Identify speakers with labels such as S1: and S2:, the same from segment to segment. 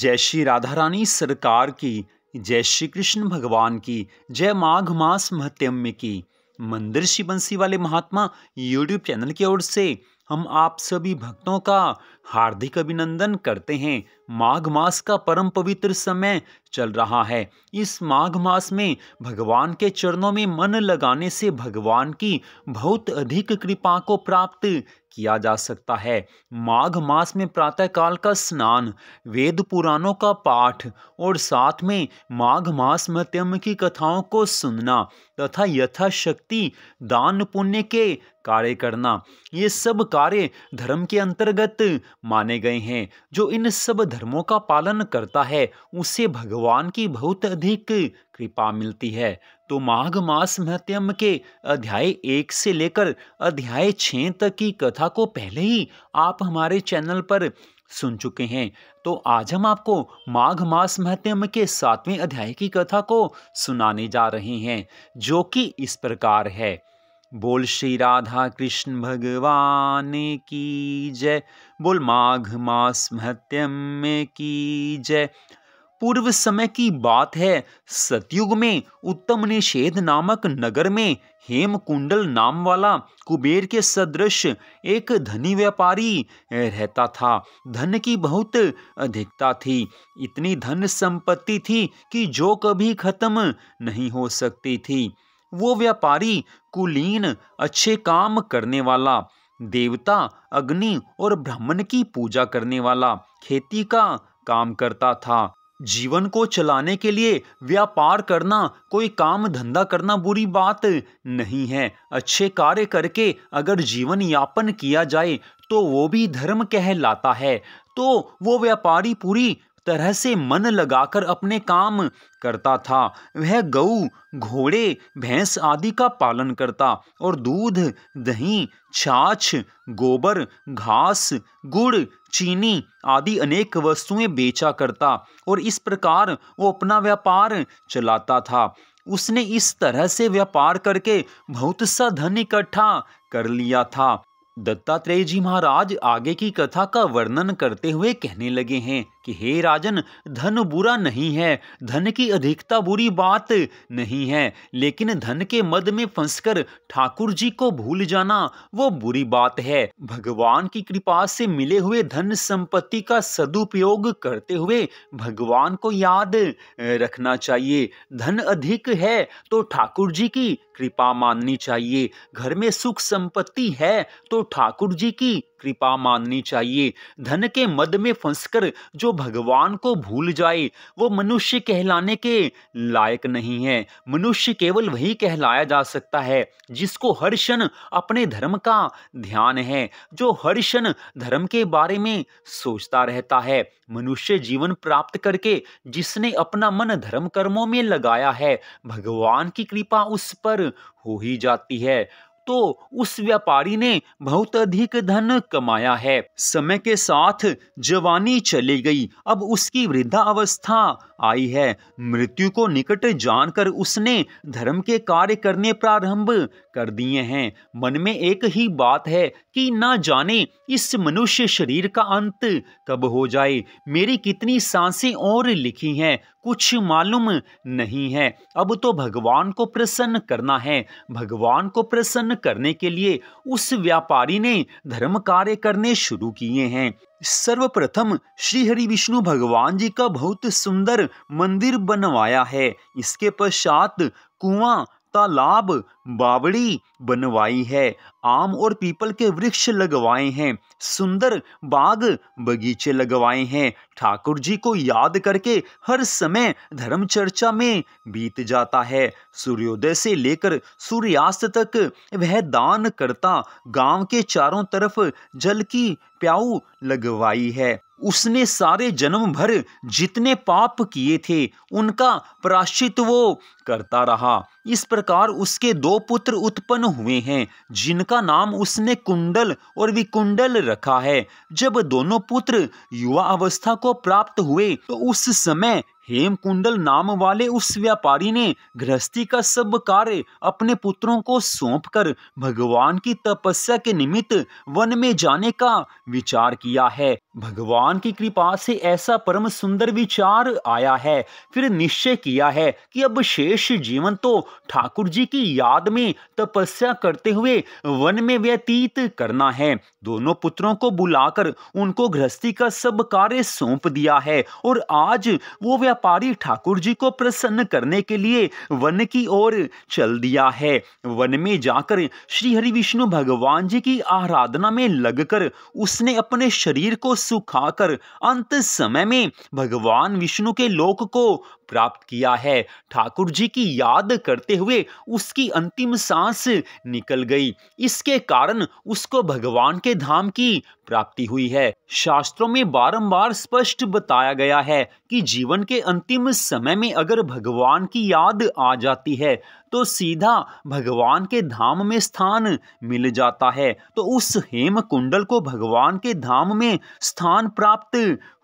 S1: जय श्री राधा रानी सरकार की जय श्री कृष्ण भगवान की जय माघ मास महत्यम की मंदिर श्री बंसी वाले महात्मा यूट्यूब चैनल की ओर से हम आप सभी भक्तों का हार्दिक अभिनंदन करते हैं माघ मास का परम पवित्र समय चल रहा है इस माघ मास में भगवान के चरणों में मन लगाने से भगवान की बहुत अधिक कृपा को प्राप्त किया जा सकता है माघ मास में प्रातः काल का स्नान वेद पुराणों का पाठ और साथ में माघ मास मध्यम की कथाओं को सुनना तथा यथाशक्ति दान पुण्य के कार्य करना ये सब कार्य धर्म के अंतर्गत माने गए हैं जो इन सब धर्मों का पालन करता है उसे भगवान की बहुत अधिक कृपा मिलती है तो माघ मास महत्यम के अध्याय एक से लेकर अध्याय छः तक की कथा को पहले ही आप हमारे चैनल पर सुन चुके हैं तो आज हम आपको माघ मास महत्यम के सातवें अध्याय की कथा को सुनाने जा रहे हैं जो कि इस प्रकार है बोल श्री राधा कृष्ण भगवान की जय बोल माघ मास महत्यम की जय पूर्व समय की बात है सतयुग में उत्तम निषेध नामक नगर में कुंडल नाम वाला कुबेर के सदृश एक धनी व्यापारी रहता था धन की बहुत अधिकता थी इतनी धन संपत्ति थी कि जो कभी खत्म नहीं हो सकती थी वो व्यापारी कुलीन अच्छे काम करने वाला देवता अग्नि और ब्राह्मण की पूजा करने वाला खेती का काम करता था जीवन को चलाने के लिए व्यापार करना कोई काम धंधा करना बुरी बात नहीं है अच्छे कार्य करके अगर जीवन यापन किया जाए तो वो भी धर्म कहलाता है तो वो व्यापारी पूरी तरह से मन लगाकर अपने काम करता था वह गऊ घोड़े भैंस आदि का पालन करता और दूध दही छाछ गोबर घास गुड़ चीनी आदि अनेक वस्तुएं बेचा करता और इस प्रकार वो अपना व्यापार चलाता था उसने इस तरह से व्यापार करके बहुत सा धन इकट्ठा कर लिया था दत्तात्रेय जी महाराज आगे की कथा का वर्णन करते हुए कहने लगे हैं कि हे राजन धन बुरा नहीं है धन की अधिकता बुरी बात नहीं है लेकिन धन के मद में फंसकर ठाकुर जी को भूल जाना वो बुरी बात है भगवान की कृपा से मिले हुए धन संपत्ति का सदुपयोग करते हुए भगवान को याद रखना चाहिए धन अधिक है तो ठाकुर जी की कृपा माननी चाहिए घर में सुख संपत्ति है तो ठाकुर जी की कृपा माननी चाहिए धन के मद में फंसकर जो भगवान को भूल जाए वो मनुष्य कहलाने के लायक नहीं है मनुष्य केवल वही कहलाया जा सकता है जिसको हर क्षण अपने धर्म का ध्यान है जो हर क्षण धर्म के बारे में सोचता रहता है मनुष्य जीवन प्राप्त करके जिसने अपना मन धर्म कर्मों में लगाया है भगवान की कृपा उस पर हो ही जाती है तो उस व्यापारी ने बहुत अधिक धन कमाया है समय के साथ जवानी चली गई अब उसकी वृद्धावस्था आई है मृत्यु को निकट जानकर उसने धर्म के कार्य करने प्रारंभ कर दिए हैं मन में एक ही बात है कि ना जाने इस मनुष्य शरीर का अंत कब हो जाए मेरी कितनी सांसें और लिखी हैं कुछ मालूम नहीं है अब तो भगवान को प्रसन्न करना है भगवान को प्रसन्न करने के लिए उस व्यापारी ने धर्म कार्य करने शुरू किए हैं सर्वप्रथम श्री हरि विष्णु भगवान जी का बहुत सुंदर मंदिर बनवाया है इसके पश्चात कुआं तालाब बावड़ी बनवाई है आम और पीपल के वृक्ष लगवाए हैं सुंदर बाग बगीचे लगवाए हैं ठाकुर जी को याद करके हर समय धर्म चर्चा में बीत जाता है सूर्योदय से लेकर सूर्यास्त तक वह दान करता गांव के चारों तरफ जल की प्याऊ लगवाई है उसने सारे जन्म भर जितने पाप किए थे उनका प्राश्चित वो करता रहा इस प्रकार उसके दो पुत्र उत्पन्न हुए हैं जिनका नाम उसने कुंडल और विकुंडल रखा है जब दोनों पुत्र युवा अवस्था को प्राप्त हुए तो उस समय हेम कुंडल नाम वाले उस व्यापारी ने गृहस्थी का सब कार्य अपने पुत्रों को सौंपकर भगवान की तपस्या के निमित्त वन में जाने का विचार किया है भगवान की कृपा से ऐसा परम सुंदर विचार आया है फिर निश्चय किया है कि अब शेष जीवन तो ठाकुर जी की याद में तपस्या करते हुए वन में व्यतीत करना है दोनों पुत्रों को बुलाकर उनको गृहस्थी का सब कार्य सौंप दिया है और आज वो व्यापारी ठाकुर जी को प्रसन्न करने के लिए वन की ओर चल दिया है वन में जाकर श्री हरि विष्णु भगवान जी की आराधना में लगकर उसने अपने शरीर को सुखाकर अंत समय में भगवान विष्णु के लोक को प्राप्त किया है ठाकुर जी की याद करते हुए उसकी अंतिम सांस निकल गई इसके कारण उसको भगवान के धाम की प्राप्ति हुई है शास्त्रों में बारंबार स्पष्ट बताया गया है कि जीवन के अंतिम समय में अगर भगवान की याद आ जाती है तो सीधा भगवान के धाम में स्थान मिल जाता है तो उस हेम कुंडल को भगवान के धाम में स्थान प्राप्त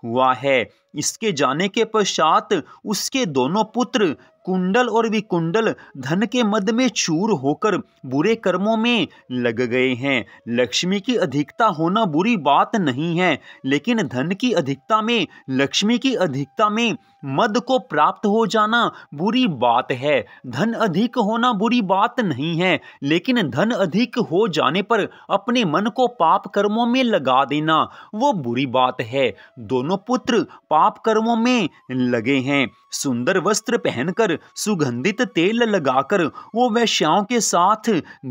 S1: हुआ है इसके जाने के पश्चात उसके दोनों पुत्र कुंडल और विकुंडल धन के मद में चूर होकर बुरे कर्मों में लग गए हैं लक्ष्मी की अधिकता होना बुरी बात नहीं है लेकिन धन की अधिकता में लक्ष्मी की अधिकता में मध को प्राप्त हो जाना बुरी बात है धन अधिक होना बुरी बात नहीं है लेकिन धन अधिक हो जाने पर अपने मन को पाप कर्मों में लगा देना वो बुरी बात है दोनों पुत्र पाप कर्मों में लगे हैं सुंदर वस्त्र पहनकर सुगंधित तेल लगाकर वो वैश्याओं के साथ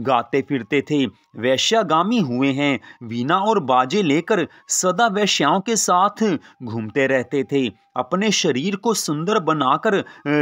S1: गाते फिरते थे वैश्यागामी हुए हैं वीणा और बाजे लेकर सदा वैश्याओं के साथ घूमते रहते थे अपने शरीर को सुंदर बनाकर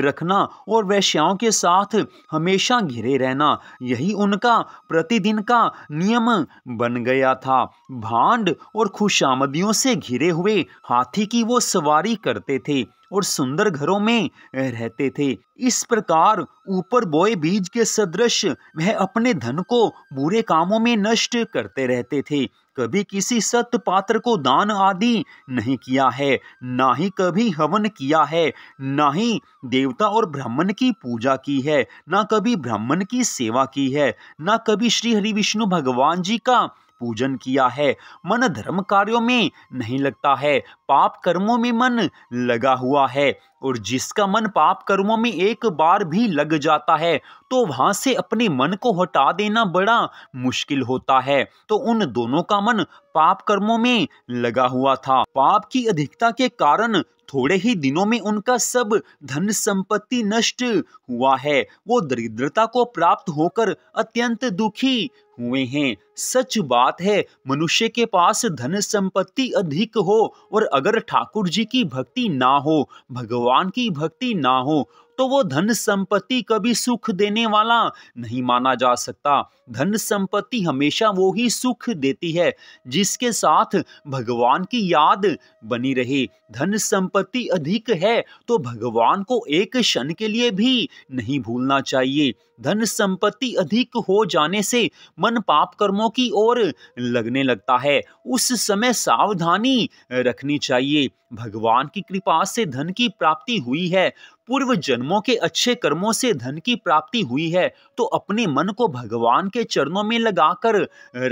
S1: रखना और वैश्याओं के साथ हमेशा घिरे रहना यही उनका प्रतिदिन का नियम बन गया था भांड और खुशामदियों से घिरे हुए हाथी की वो सवारी करते थे और सुंदर घरों में रहते थे इस प्रकार ऊपर बोए बीज के सदृश वह अपने धन को बुरे कामों में नष्ट करते रहते थे कभी किसी सत्य पात्र को दान आदि नहीं किया है ना ही कभी हवन किया है ना ही देवता और ब्राह्मण की पूजा की है ना कभी ब्राह्मण की सेवा की है ना कभी श्री हरि विष्णु भगवान जी का पूजन किया है मन धर्म कार्यों में नहीं लगता है पाप कर्मों में मन लगा हुआ है और जिसका मन पाप कर्मों में एक बार भी लग जाता है तो वहाँ से अपने मन को हटा देना बड़ा मुश्किल होता है तो उन दोनों का मन पाप कर्मों में लगा हुआ था पाप की अधिकता के कारण थोड़े ही दिनों में उनका सब धन संपत्ति नष्ट हुआ है वो दरिद्रता को प्राप्त होकर अत्यंत दुखी हुए हैं सच बात है मनुष्य के पास धन संपत्ति अधिक हो और अगर ठाकुर जी की भक्ति ना हो भगवान की भक्ति ना हो तो वो धन संपत्ति कभी सुख देने वाला नहीं माना जा सकता धन संपत्ति हमेशा वो ही सुख देती है जिसके साथ भगवान की याद बनी रहे धन संपत्ति अधिक है तो भगवान को एक क्षण के लिए भी नहीं भूलना चाहिए धन संपत्ति अधिक हो जाने से मन पाप कर्मों की ओर लगने लगता है उस समय सावधानी रखनी चाहिए भगवान की कृपा से धन की प्राप्ति हुई है पूर्व जन्मों के अच्छे कर्मों से धन की प्राप्ति हुई है तो अपने मन को भगवान के चरणों में लगाकर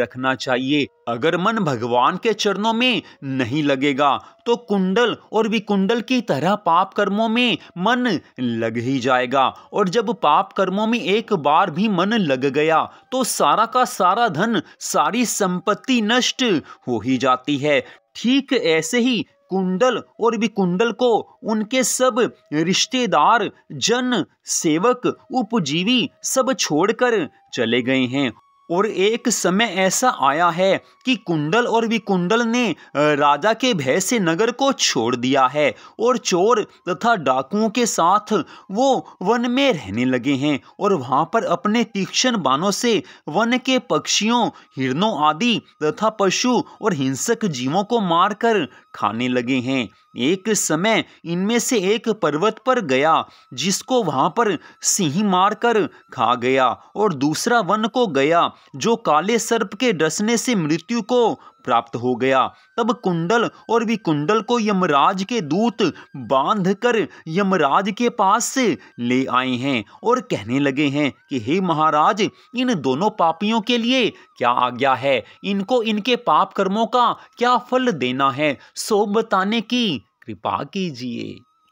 S1: रखना चाहिए अगर मन भगवान के चरणों में नहीं लगेगा तो कुंडल और विकुंडल की तरह पाप कर्मों में मन लग ही जाएगा और जब पाप कर्मों में एक बार भी मन लग गया तो सारा का सारा धन सारी संपत्ति नष्ट हो ही जाती है ठीक ऐसे ही कुंडल और विकुंडल को उनके सब रिश्तेदार जन सेवक उपजीवी सब छोड़कर चले गए हैं और एक समय ऐसा आया है कि कुंडल और विकुंडल ने राजा के भय से नगर को छोड़ दिया है और चोर तथा डाकुओं के साथ वो वन में रहने लगे हैं और वहाँ पर अपने तीक्ष्ण बाणों से वन के पक्षियों हिरणों आदि तथा पशु और हिंसक जीवों को मारकर खाने लगे हैं एक समय इनमें से एक पर्वत पर गया जिसको वहां पर सिंह मारकर खा गया और दूसरा वन को गया जो काले सर्प के डसने से मृत्यु को प्राप्त हो गया तब कुंडल और विकुंडल को यमराज के दूत बांधकर यमराज के पास से ले आए हैं और कहने लगे हैं कि हे महाराज इन दोनों पापियों के लिए क्या आज्ञा है इनको इनके पाप कर्मों का क्या फल देना है सो बताने की कृपा कीजिए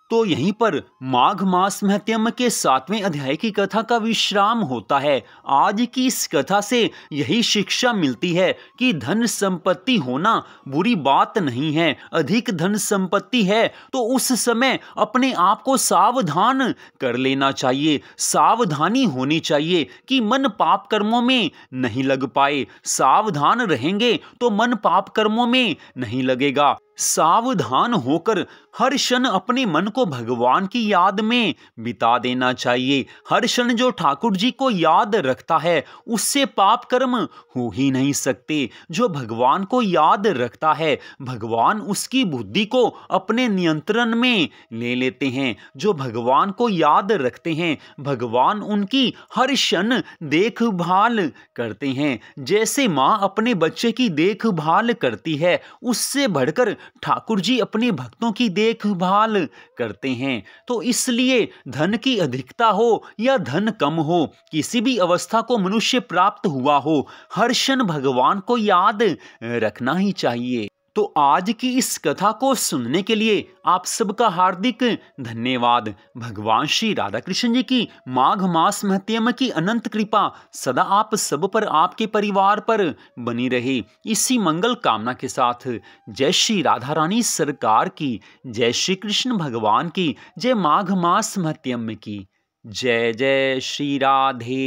S1: तो यहीं पर माघ मास महत्यम के सातवें अध्याय की कथा का विश्राम होता है आज की इस कथा से यही शिक्षा मिलती है कि धन संपत्ति होना बुरी बात नहीं है अधिक धन संपत्ति है तो उस समय अपने आप को सावधान कर लेना चाहिए सावधानी होनी चाहिए कि मन पाप कर्मों में नहीं लग पाए सावधान रहेंगे तो मन पाप कर्मों में नहीं लगेगा सावधान होकर हर क्षण अपने मन को भगवान की याद में बिता देना चाहिए हर क्षण जो ठाकुर जी को याद रखता है उससे पाप कर्म हो ही नहीं सकते जो भगवान को याद रखता है भगवान उसकी बुद्धि को अपने नियंत्रण में ले लेते हैं जो भगवान को याद रखते हैं भगवान उनकी हर क्षण देखभाल करते हैं जैसे माँ अपने बच्चे की देखभाल करती है उससे बढ़कर ठाकुर जी अपने भक्तों की देखभाल करते हैं तो इसलिए धन की अधिकता हो या धन कम हो किसी भी अवस्था को मनुष्य प्राप्त हुआ हो हर क्षण भगवान को याद रखना ही चाहिए तो आज की इस कथा को सुनने के लिए आप सबका हार्दिक धन्यवाद भगवान श्री राधा कृष्ण जी की माघ मास महत्यम की अनंत कृपा सदा आप सब पर आपके परिवार पर बनी रहे इसी मंगल कामना के साथ जय श्री राधा रानी सरकार की जय श्री कृष्ण भगवान की जय माघ मास महत्यम की जय जय श्री राधे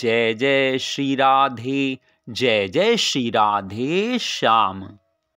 S1: जय जय श्री राधे जय जय श्री राधे श्याम